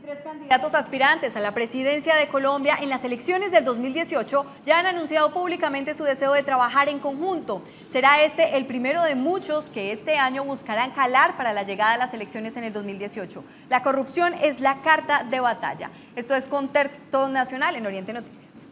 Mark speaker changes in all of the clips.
Speaker 1: tres candidatos aspirantes a la presidencia de Colombia en las elecciones del 2018 ya han anunciado públicamente su deseo de trabajar en conjunto. Será este el primero de muchos que este año buscarán calar para la llegada a las elecciones en el 2018. La corrupción es la carta de batalla. Esto es Contexto Nacional en Oriente Noticias.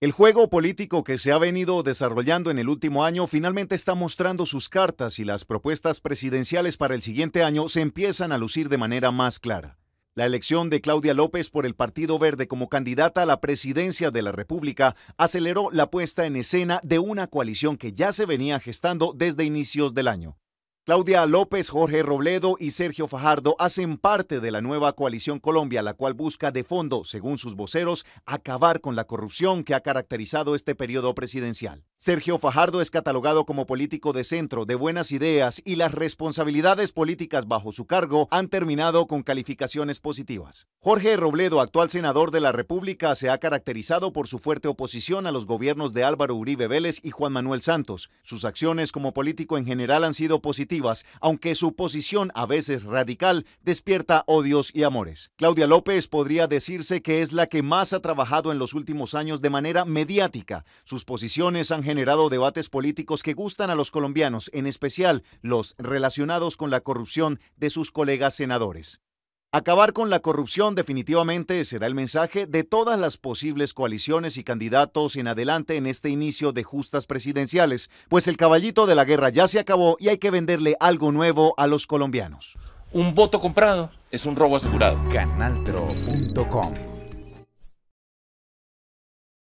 Speaker 2: El juego político que se ha venido desarrollando en el último año finalmente está mostrando sus cartas y las propuestas presidenciales para el siguiente año se empiezan a lucir de manera más clara. La elección de Claudia López por el Partido Verde como candidata a la presidencia de la República aceleró la puesta en escena de una coalición que ya se venía gestando desde inicios del año. Claudia López, Jorge Robledo y Sergio Fajardo hacen parte de la nueva coalición Colombia, la cual busca de fondo, según sus voceros, acabar con la corrupción que ha caracterizado este periodo presidencial. Sergio Fajardo es catalogado como político de centro, de buenas ideas y las responsabilidades políticas bajo su cargo han terminado con calificaciones positivas. Jorge Robledo, actual senador de la República, se ha caracterizado por su fuerte oposición a los gobiernos de Álvaro Uribe Vélez y Juan Manuel Santos. Sus acciones como político en general han sido positivas, aunque su posición a veces radical despierta odios y amores. Claudia López podría decirse que es la que más ha trabajado en los últimos años de manera mediática. Sus posiciones han generado debates políticos que gustan a los colombianos, en especial los relacionados con la corrupción de sus colegas senadores. Acabar con la corrupción definitivamente será el mensaje de todas las posibles coaliciones y candidatos en adelante en este inicio de justas presidenciales, pues el caballito de la guerra ya se acabó y hay que venderle algo nuevo a los colombianos. Un voto comprado es un robo asegurado. Canaltro.com